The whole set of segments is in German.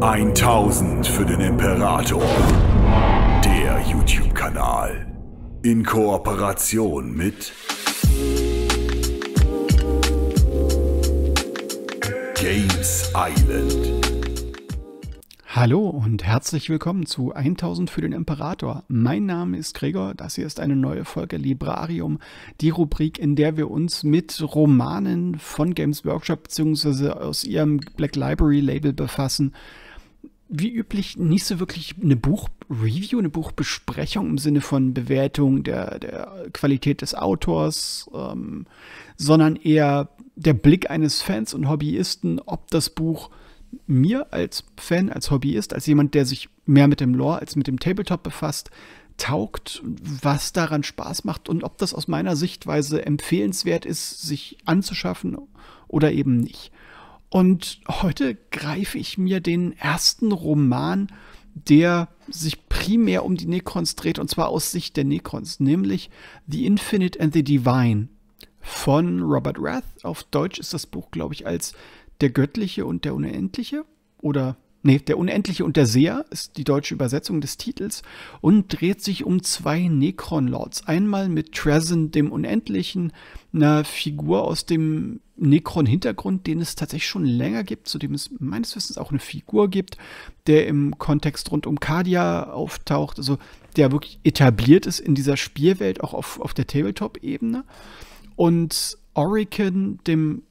1000 für den Imperator. Der YouTube-Kanal. In Kooperation mit Games Island. Hallo und herzlich willkommen zu 1000 für den Imperator. Mein Name ist Gregor, das hier ist eine neue Folge Librarium, die Rubrik, in der wir uns mit Romanen von Games Workshop bzw. aus ihrem Black Library Label befassen, wie üblich nicht so wirklich eine Buchreview, eine Buchbesprechung im Sinne von Bewertung der, der Qualität des Autors, ähm, sondern eher der Blick eines Fans und Hobbyisten, ob das Buch mir als Fan, als Hobbyist, als jemand, der sich mehr mit dem Lore als mit dem Tabletop befasst, taugt, was daran Spaß macht und ob das aus meiner Sichtweise empfehlenswert ist, sich anzuschaffen oder eben nicht. Und heute greife ich mir den ersten Roman, der sich primär um die Necrons dreht, und zwar aus Sicht der Necrons, nämlich The Infinite and the Divine von Robert Rath. Auf Deutsch ist das Buch, glaube ich, als Der Göttliche und der Unendliche oder Nee, der Unendliche und der Seher ist die deutsche Übersetzung des Titels und dreht sich um zwei Necron-Lords. Einmal mit Trezin, dem Unendlichen, einer Figur aus dem Necron-Hintergrund, den es tatsächlich schon länger gibt, zu dem es meines Wissens auch eine Figur gibt, der im Kontext rund um Kadia auftaucht, also der wirklich etabliert ist in dieser Spielwelt, auch auf, auf der Tabletop-Ebene. Und Oricon, dem,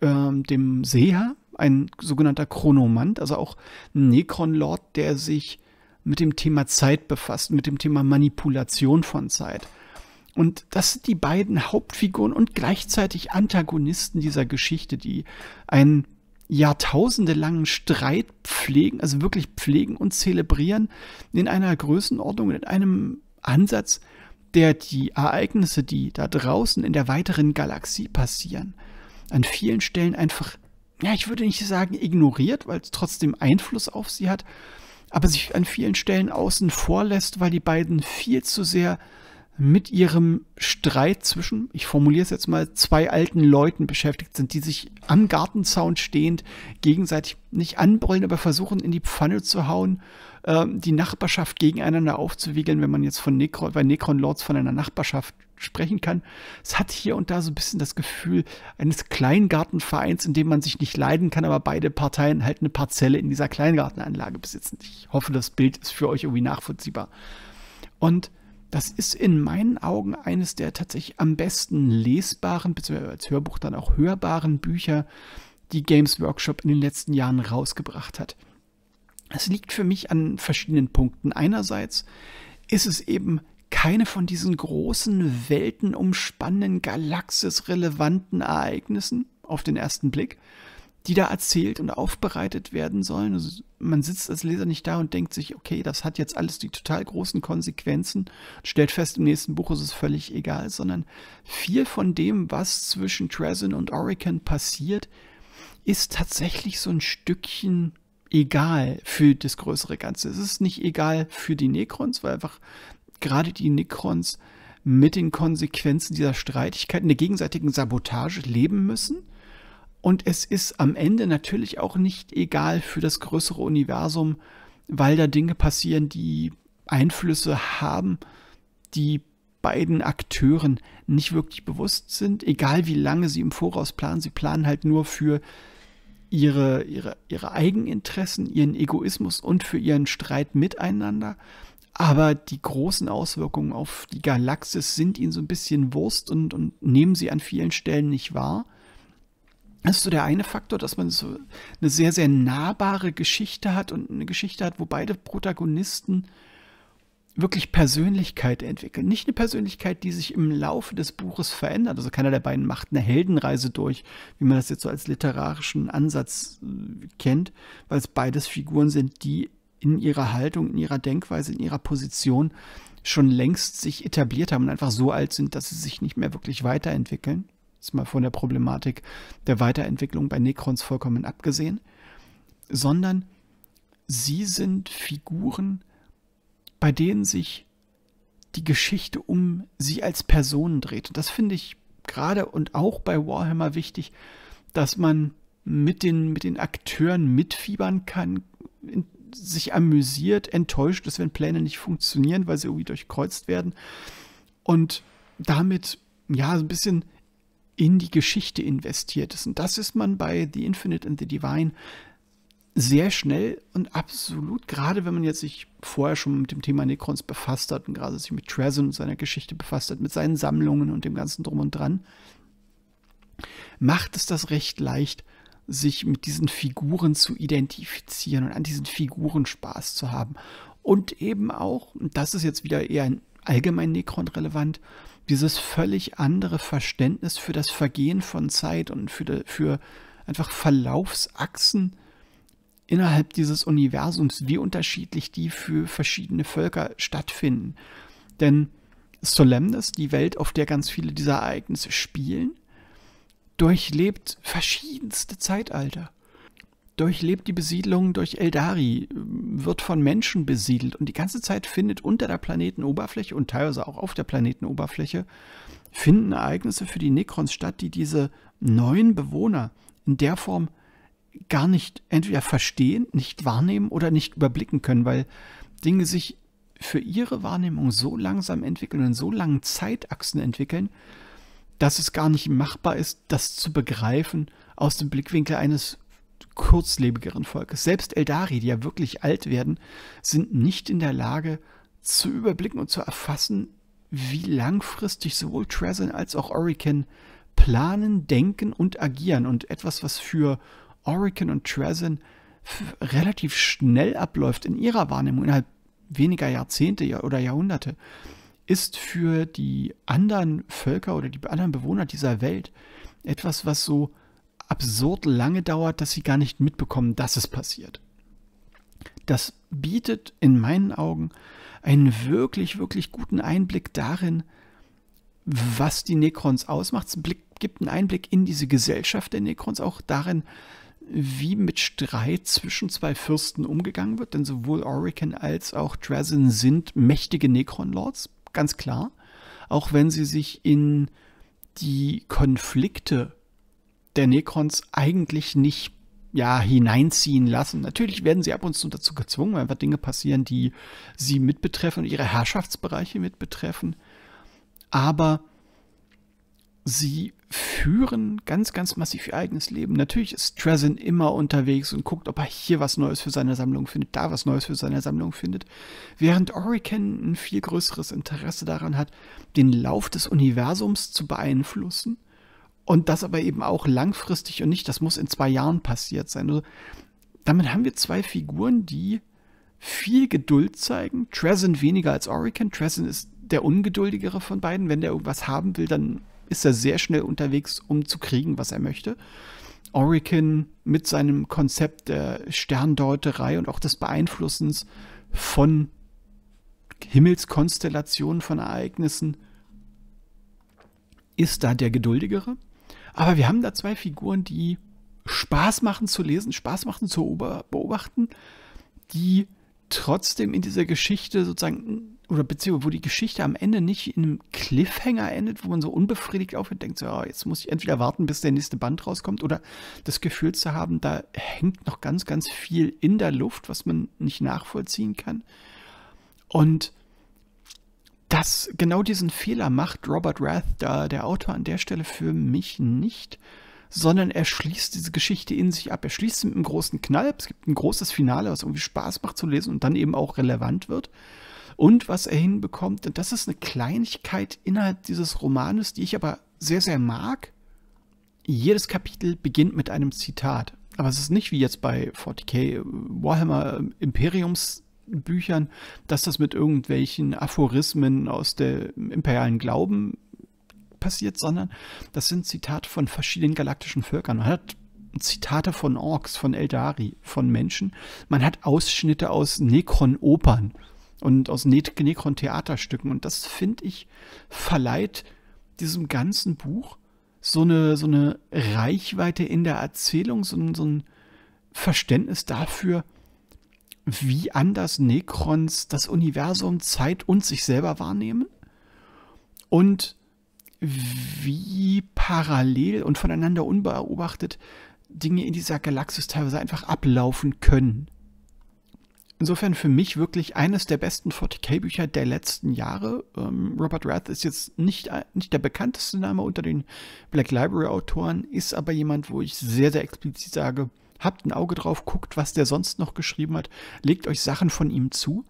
ähm, dem Seher, ein sogenannter Chronomant, also auch ein Necron-Lord, der sich mit dem Thema Zeit befasst, mit dem Thema Manipulation von Zeit. Und das sind die beiden Hauptfiguren und gleichzeitig Antagonisten dieser Geschichte, die einen jahrtausendelangen Streit pflegen, also wirklich pflegen und zelebrieren in einer Größenordnung, in einem Ansatz, der die Ereignisse, die da draußen in der weiteren Galaxie passieren, an vielen Stellen einfach, ja, ich würde nicht sagen ignoriert, weil es trotzdem Einfluss auf sie hat, aber sich an vielen Stellen außen vor lässt, weil die beiden viel zu sehr mit ihrem Streit zwischen, ich formuliere es jetzt mal, zwei alten Leuten beschäftigt sind, die sich am Gartenzaun stehend gegenseitig nicht anbrüllen, aber versuchen in die Pfanne zu hauen, äh, die Nachbarschaft gegeneinander aufzuwiegeln, wenn man jetzt von Necron, bei Necron Lords von einer Nachbarschaft sprechen kann. Es hat hier und da so ein bisschen das Gefühl eines Kleingartenvereins, in dem man sich nicht leiden kann, aber beide Parteien halt eine Parzelle in dieser Kleingartenanlage besitzen. Ich hoffe, das Bild ist für euch irgendwie nachvollziehbar. Und das ist in meinen Augen eines der tatsächlich am besten lesbaren, beziehungsweise als Hörbuch dann auch hörbaren Bücher, die Games Workshop in den letzten Jahren rausgebracht hat. Es liegt für mich an verschiedenen Punkten. Einerseits ist es eben keine von diesen großen, weltenumspannenden, galaxisrelevanten Ereignissen auf den ersten Blick, die da erzählt und aufbereitet werden sollen. Also man sitzt als Leser nicht da und denkt sich, okay, das hat jetzt alles die total großen Konsequenzen, stellt fest, im nächsten Buch ist es völlig egal, sondern viel von dem, was zwischen Trezin und Orican passiert, ist tatsächlich so ein Stückchen egal für das größere Ganze. Es ist nicht egal für die Necrons, weil einfach gerade die Necrons mit den Konsequenzen dieser Streitigkeiten, der gegenseitigen Sabotage leben müssen und es ist am Ende natürlich auch nicht egal für das größere Universum, weil da Dinge passieren, die Einflüsse haben, die beiden Akteuren nicht wirklich bewusst sind, egal wie lange sie im Voraus planen. Sie planen halt nur für ihre, ihre, ihre Eigeninteressen, ihren Egoismus und für ihren Streit miteinander. Aber die großen Auswirkungen auf die Galaxis sind ihnen so ein bisschen Wurst und, und nehmen sie an vielen Stellen nicht wahr. Das ist so der eine Faktor, dass man so eine sehr, sehr nahbare Geschichte hat und eine Geschichte hat, wo beide Protagonisten wirklich Persönlichkeit entwickeln. Nicht eine Persönlichkeit, die sich im Laufe des Buches verändert. Also keiner der beiden macht eine Heldenreise durch, wie man das jetzt so als literarischen Ansatz äh, kennt, weil es beides Figuren sind, die in ihrer Haltung, in ihrer Denkweise, in ihrer Position schon längst sich etabliert haben und einfach so alt sind, dass sie sich nicht mehr wirklich weiterentwickeln. Jetzt mal von der Problematik der Weiterentwicklung bei Necrons vollkommen abgesehen, sondern sie sind Figuren, bei denen sich die Geschichte um sie als Personen dreht. Und das finde ich gerade und auch bei Warhammer wichtig, dass man mit den, mit den Akteuren mitfiebern kann, sich amüsiert, enttäuscht ist, wenn Pläne nicht funktionieren, weil sie irgendwie durchkreuzt werden. Und damit, ja, so ein bisschen in die Geschichte investiert ist. Und das ist man bei The Infinite and the Divine sehr schnell und absolut, gerade wenn man jetzt sich vorher schon mit dem Thema Necrons befasst hat und gerade sich mit Trezon und seiner Geschichte befasst hat, mit seinen Sammlungen und dem ganzen Drum und Dran, macht es das recht leicht, sich mit diesen Figuren zu identifizieren und an diesen Figuren Spaß zu haben. Und eben auch, und das ist jetzt wieder eher ein allgemein Necron relevant, dieses völlig andere Verständnis für das Vergehen von Zeit und für, für einfach Verlaufsachsen innerhalb dieses Universums, wie unterschiedlich die für verschiedene Völker stattfinden. Denn Solemnis, die Welt, auf der ganz viele dieser Ereignisse spielen, durchlebt verschiedenste Zeitalter. Durchlebt die Besiedlung durch Eldari, wird von Menschen besiedelt und die ganze Zeit findet unter der Planetenoberfläche und teilweise auch auf der Planetenoberfläche finden Ereignisse für die Necrons statt, die diese neuen Bewohner in der Form gar nicht entweder verstehen, nicht wahrnehmen oder nicht überblicken können, weil Dinge sich für ihre Wahrnehmung so langsam entwickeln und in so langen Zeitachsen entwickeln, dass es gar nicht machbar ist, das zu begreifen aus dem Blickwinkel eines kurzlebigeren Volkes. Selbst Eldari, die ja wirklich alt werden, sind nicht in der Lage zu überblicken und zu erfassen, wie langfristig sowohl Trezin als auch Orican planen, denken und agieren. Und etwas, was für Orican und Trezin relativ schnell abläuft in ihrer Wahrnehmung, innerhalb weniger Jahrzehnte oder Jahrhunderte, ist für die anderen Völker oder die anderen Bewohner dieser Welt etwas, was so absurd lange dauert, dass sie gar nicht mitbekommen, dass es passiert. Das bietet in meinen Augen einen wirklich, wirklich guten Einblick darin, was die Necrons ausmacht. Es gibt einen Einblick in diese Gesellschaft der Necrons, auch darin, wie mit Streit zwischen zwei Fürsten umgegangen wird, denn sowohl Orican als auch Dresden sind mächtige Necron-Lords, ganz klar. Auch wenn sie sich in die Konflikte der Necrons eigentlich nicht ja, hineinziehen lassen. Natürlich werden sie ab und zu dazu gezwungen, weil einfach Dinge passieren, die sie mitbetreffen und ihre Herrschaftsbereiche mitbetreffen. Aber sie führen ganz, ganz massiv ihr eigenes Leben. Natürlich ist Trezin immer unterwegs und guckt, ob er hier was Neues für seine Sammlung findet, da was Neues für seine Sammlung findet, während Orican ein viel größeres Interesse daran hat, den Lauf des Universums zu beeinflussen und das aber eben auch langfristig und nicht, das muss in zwei Jahren passiert sein. Also, damit haben wir zwei Figuren, die viel Geduld zeigen. Trezin weniger als Orican. Trezin ist der ungeduldigere von beiden. Wenn der irgendwas haben will, dann ist er sehr schnell unterwegs, um zu kriegen, was er möchte. Orican mit seinem Konzept der Sterndeuterei und auch des Beeinflussens von Himmelskonstellationen, von Ereignissen, ist da der geduldigere. Aber wir haben da zwei Figuren, die Spaß machen zu lesen, Spaß machen zu beobachten, die trotzdem in dieser Geschichte sozusagen, oder beziehungsweise wo die Geschichte am Ende nicht in einem Cliffhanger endet, wo man so unbefriedigt aufhört, und denkt, so, ja, jetzt muss ich entweder warten, bis der nächste Band rauskommt, oder das Gefühl zu haben, da hängt noch ganz, ganz viel in der Luft, was man nicht nachvollziehen kann. Und das, genau diesen Fehler macht Robert Rath, da der Autor an der Stelle für mich nicht, sondern er schließt diese Geschichte in sich ab. Er schließt sie mit einem großen Knall. Es gibt ein großes Finale, was irgendwie Spaß macht zu lesen und dann eben auch relevant wird. Und was er hinbekommt, und das ist eine Kleinigkeit innerhalb dieses Romanes, die ich aber sehr, sehr mag. Jedes Kapitel beginnt mit einem Zitat. Aber es ist nicht wie jetzt bei 40k äh, Warhammer äh, Imperiums Büchern, dass das mit irgendwelchen Aphorismen aus dem imperialen Glauben passiert, sondern das sind Zitate von verschiedenen galaktischen Völkern. Man hat Zitate von Orks, von Eldari, von Menschen. Man hat Ausschnitte aus Necron-Opern und aus Necron-Theaterstücken. Und das, finde ich, verleiht diesem ganzen Buch so eine, so eine Reichweite in der Erzählung, so ein, so ein Verständnis dafür, wie anders Necrons das Universum, Zeit und sich selber wahrnehmen und wie parallel und voneinander unbeobachtet Dinge in dieser Galaxis teilweise einfach ablaufen können. Insofern für mich wirklich eines der besten 40k-Bücher der letzten Jahre. Ähm, Robert Rath ist jetzt nicht, äh, nicht der bekannteste Name unter den Black Library-Autoren, ist aber jemand, wo ich sehr, sehr explizit sage, habt ein Auge drauf, guckt, was der sonst noch geschrieben hat, legt euch Sachen von ihm zu.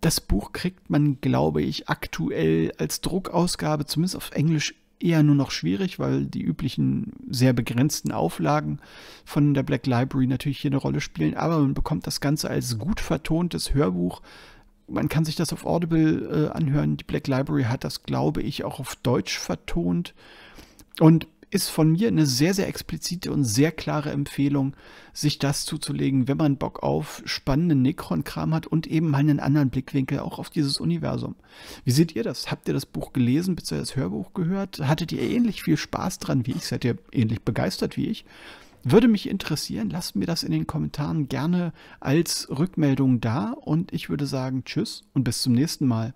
Das Buch kriegt man, glaube ich, aktuell als Druckausgabe, zumindest auf Englisch, eher nur noch schwierig, weil die üblichen sehr begrenzten Auflagen von der Black Library natürlich hier eine Rolle spielen. Aber man bekommt das Ganze als gut vertontes Hörbuch. Man kann sich das auf Audible äh, anhören. Die Black Library hat das, glaube ich, auch auf Deutsch vertont. Und ist von mir eine sehr, sehr explizite und sehr klare Empfehlung, sich das zuzulegen, wenn man Bock auf spannenden Necron-Kram hat und eben mal einen anderen Blickwinkel auch auf dieses Universum. Wie seht ihr das? Habt ihr das Buch gelesen, bzw. das Hörbuch gehört? Hattet ihr ähnlich viel Spaß dran wie ich? Seid ihr ähnlich begeistert wie ich? Würde mich interessieren, lasst mir das in den Kommentaren gerne als Rückmeldung da und ich würde sagen, tschüss und bis zum nächsten Mal.